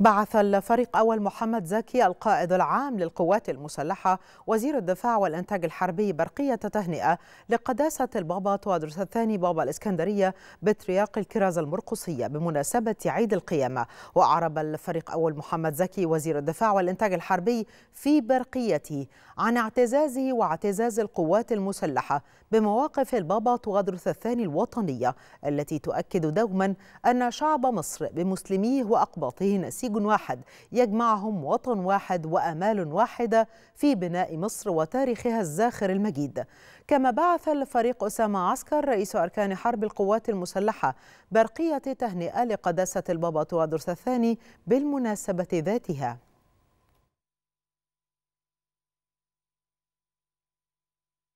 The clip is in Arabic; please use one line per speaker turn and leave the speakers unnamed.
بعث الفريق أول محمد زكي القائد العام للقوات المسلحة وزير الدفاع والإنتاج الحربي برقية تهنئة لقداسة البابا توادرس الثاني بابا الإسكندرية بترياق الكراز المرقصية بمناسبة عيد القيامة وأعرب الفريق أول محمد زكي وزير الدفاع والإنتاج الحربي في برقيته عن اعتزازه واعتزاز القوات المسلحة بمواقف البابا توادرس الثاني الوطنية التي تؤكد دوما أن شعب مصر بمسلميه وأقباطه نسيج خليج واحد يجمعهم وطن واحد وامال واحده في بناء مصر وتاريخها الزاخر المجيد كما بعث الفريق اسامه عسكر رئيس اركان حرب القوات المسلحه برقيه تهنئه لقداسه البابا توادرس الثاني بالمناسبه ذاتها